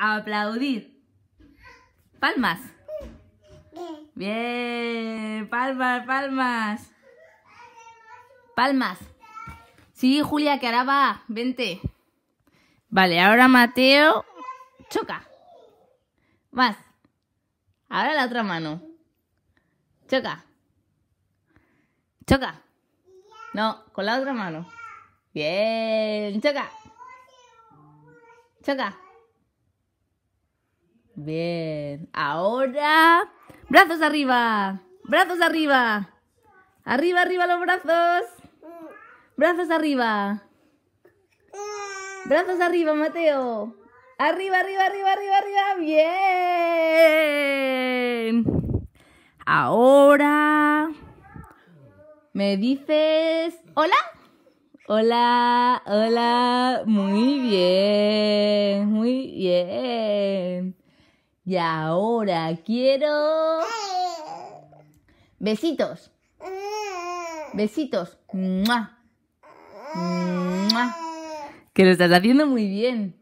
aplaudir. Palmas. Bien, palmas, palmas. Palmas. Sí, Julia, que ahora va. Vente. Vale, ahora Mateo. Choca. Más. Ahora la otra mano. Choca. Choca. No, con la otra mano. Bien, choca. Choca. Bien. Ahora. Brazos arriba. Brazos arriba. Arriba, arriba los brazos. Brazos arriba. Brazos arriba, Mateo. Arriba, arriba, arriba, arriba, arriba. Bien. Ahora. ¿Me dices hola? Hola, hola. Muy bien, muy bien. Y ahora quiero... Besitos. Besitos. Que lo estás haciendo muy bien.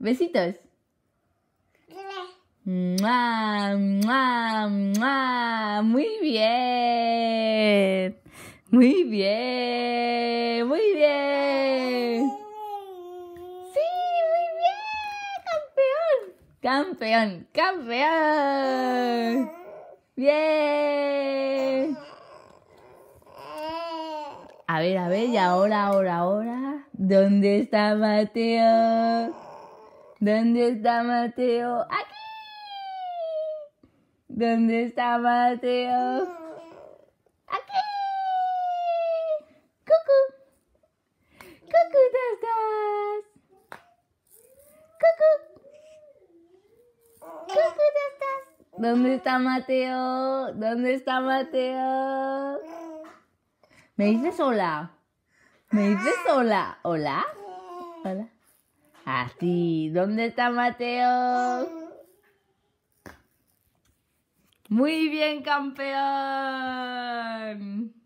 Besitos. Muy bien. Muy bien. Campeón, campeón. Bien. A ver, a ver, y ahora, ahora, ahora. ¿Dónde está Mateo? ¿Dónde está Mateo? Aquí. ¿Dónde está Mateo? ¿Dónde está Mateo? ¿Dónde está Mateo? ¿Me dices hola? ¿Me dices hola? ¿Hola? ¿Hola? Así, ¿dónde está Mateo? Muy bien, campeón.